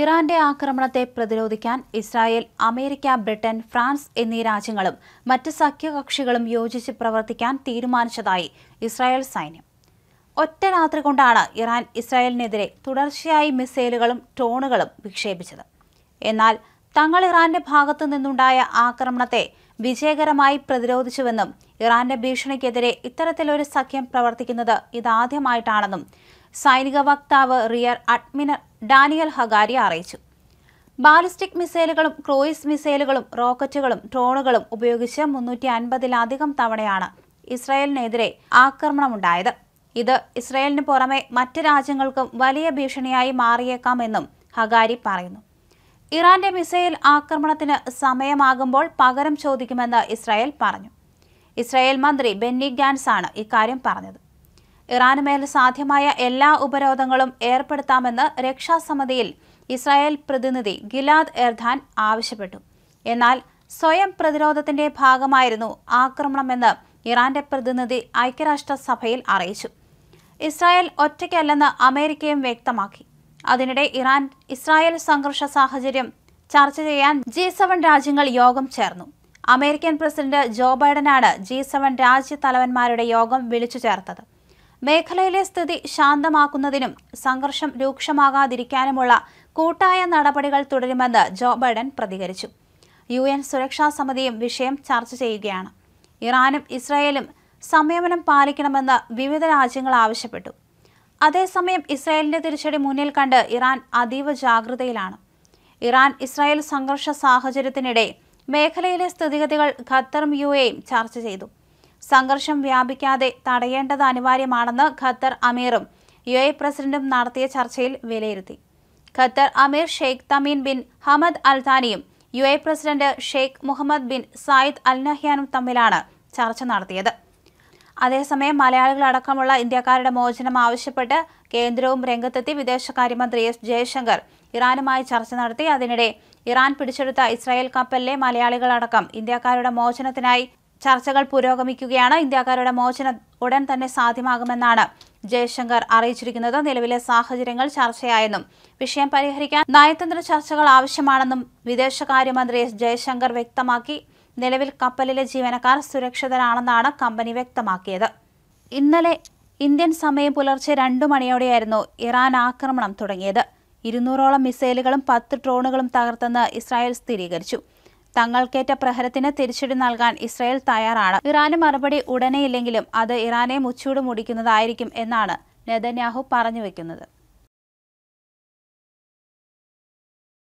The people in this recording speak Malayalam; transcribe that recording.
ഇറാന്റെ ആക്രമണത്തെ പ്രതിരോധിക്കാൻ ഇസ്രായേൽ അമേരിക്ക ബ്രിട്ടൻ ഫ്രാൻസ് എന്നീ രാജ്യങ്ങളും മറ്റ് സഖ്യകക്ഷികളും യോജിച്ച് പ്രവർത്തിക്കാൻ തീരുമാനിച്ചതായി ഇസ്രായേൽ സൈന്യം ഒറ്റ രാത്രി കൊണ്ടാണ് ഇറാൻ ഇസ്രായേലിനെതിരെ തുടർച്ചയായി മിസൈലുകളും ട്രോണുകളും വിക്ഷേപിച്ചത് എന്നാൽ തങ്ങൾ ഇറാന്റെ ഭാഗത്തു നിന്നുണ്ടായ ആക്രമണത്തെ വിജയകരമായി പ്രതിരോധിച്ചുവെന്നും ഇറാന്റെ ഭീഷണിക്കെതിരെ ഇത്തരത്തിലൊരു സഖ്യം പ്രവർത്തിക്കുന്നത് ഇതാദ്യമായിട്ടാണെന്നും സൈനിക വക്താവ് റിയർ അഡ്മിനർ ഡാനിയൽ ഹഗാരി അറിയിച്ചു ബാലിസ്റ്റിക് മിസൈലുകളും ക്രൂയിസ് മിസൈലുകളും റോക്കറ്റുകളും ഡ്രോണുകളും ഉപയോഗിച്ച് മുന്നൂറ്റി അൻപതിലധികം തവണയാണ് ഇസ്രായേലിനെതിരെ ആക്രമണമുണ്ടായത് ഇത് ഇസ്രായേലിന് പുറമെ മറ്റ് രാജ്യങ്ങൾക്കും വലിയ ഭീഷണിയായി മാറിയേക്കാമെന്നും ഹഗാരി പറയുന്നു ഇറാന്റെ മിസൈൽ ആക്രമണത്തിന് സമയമാകുമ്പോൾ പകരം ചോദിക്കുമെന്ന് ഇസ്രായേൽ പറഞ്ഞു ഇസ്രായേൽ മന്ത്രി ബെന്നി ഗാൻസ് ആണ് ഇക്കാര്യം പറഞ്ഞത് ഇറാനുമേൽ സാധ്യമായ എല്ലാ ഉപരോധങ്ങളും ഏർപ്പെടുത്താമെന്ന് രക്ഷാസമിതിയിൽ ഇസ്രായേൽ പ്രതിനിധി ഗിലാദ് എർധാൻ ആവശ്യപ്പെട്ടു എന്നാൽ സ്വയം പ്രതിരോധത്തിന്റെ ഭാഗമായിരുന്നു ആക്രമണമെന്ന് ഇറാന്റെ പ്രതിനിധി ഐക്യരാഷ്ട്രസഭയിൽ അറിയിച്ചു ഇസ്രായേൽ ഒറ്റയ്ക്കല്ലെന്ന് അമേരിക്കയും വ്യക്തമാക്കി അതിനിടെ ഇറാൻ ഇസ്രായേൽ സംഘർഷ സാഹചര്യം ചർച്ച ചെയ്യാൻ ജി സെവൻ രാജ്യങ്ങൾ യോഗം ചേർന്നു അമേരിക്കൻ പ്രസിഡന്റ് ജോ ബൈഡനാണ് ജി സെവൻ രാജ്യ തലവന്മാരുടെ യോഗം വിളിച്ചു ചേർത്തത് മേഖലയിലെ സ്ഥിതി ശാന്തമാക്കുന്നതിനും സംഘർഷം രൂക്ഷമാകാതിരിക്കാനുമുള്ള കൂട്ടായ നടപടികൾ തുടരുമെന്ന് ജോ ബൈഡൻ പ്രതികരിച്ചു യു എൻ സുരക്ഷാ സമിതിയും വിഷയം ചർച്ച ചെയ്യുകയാണ് ഇറാനും ഇസ്രായേലും സംയമനം പാലിക്കണമെന്ന് വിവിധ രാജ്യങ്ങൾ ആവശ്യപ്പെട്ടു അതേസമയം ഇസ്രായേലിന്റെ തിരിച്ചടി മുന്നിൽ കണ്ട് ഇറാൻ അതീവ ജാഗ്രതയിലാണ് ഇറാൻ ഇസ്രായേൽ സംഘർഷ സാഹചര്യത്തിനിടെ മേഖലയിലെ സ്ഥിതിഗതികൾ ഖത്തറും യു എയും ചർച്ച ചെയ്തു സംഘർഷം വ്യാപിക്കാതെ തടയേണ്ടത് അനിവാര്യമാണെന്ന് ഖത്തർ അമീറും യു എ പ്രസിഡന്റും നടത്തിയ ചർച്ചയിൽ വിലയിരുത്തി ഖത്തർ അമീർ Sheikh Tamim bin Hamad al താനിയും U A president Sheikh Mohammed bin Zayed al നഹ്യാനും തമ്മിലാണ് ചർച്ച നടത്തിയത് അതേസമയം മലയാളികളടക്കമുള്ള ഇന്ത്യക്കാരുടെ മോചനം ആവശ്യപ്പെട്ട് കേന്ദ്രവും രംഗത്തെത്തി വിദേശകാര്യമന്ത്രി എസ് ജയശങ്കർ ഇറാനുമായി ചർച്ച നടത്തി അതിനിടെ ഇറാൻ പിടിച്ചെടുത്ത ഇസ്രായേൽ കപ്പലിലെ മലയാളികളടക്കം ഇന്ത്യക്കാരുടെ മോചനത്തിനായി ചർച്ചകൾ പുരോഗമിക്കുകയാണ് ഇന്ത്യക്കാരുടെ മോചനം ഉടൻ തന്നെ സാധ്യമാകുമെന്നാണ് ജയശങ്കർ അറിയിച്ചിരിക്കുന്നത് നിലവിലെ സാഹചര്യങ്ങൾ ചർച്ചയായെന്നും വിഷയം പരിഹരിക്കാൻ നയതന്ത്ര ചർച്ചകൾ ആവശ്യമാണെന്നും വിദേശകാര്യമന്ത്രി എസ് ജയശങ്കർ വ്യക്തമാക്കി നിലവിൽ കപ്പലിലെ ജീവനക്കാർ സുരക്ഷിതരാണെന്നാണ് കമ്പനി വ്യക്തമാക്കിയത് ഇന്നലെ ഇന്ത്യൻ സമയം പുലർച്ചെ രണ്ടു മണിയോടെയായിരുന്നു ഇറാൻ ആക്രമണം തുടങ്ങിയത് ഇരുന്നൂറോളം മിസൈലുകളും പത്ത് ഡ്രോണുകളും തകർത്തെന്ന് ഇസ്രായേൽ സ്ഥിരീകരിച്ചു തങ്ങൾക്കേറ്റ പ്രഹരത്തിന് തിരിച്ചടി നൽകാൻ ഇസ്രായേൽ തയ്യാറാണ് ഇറാന് മറുപടി ഉടനെയില്ലെങ്കിലും അത് ഇറാനെ മുച്ചൂട് മുടിക്കുന്നതായിരിക്കും എന്നാണ് നെതന്യാഹു പറഞ്ഞു വെക്കുന്നത്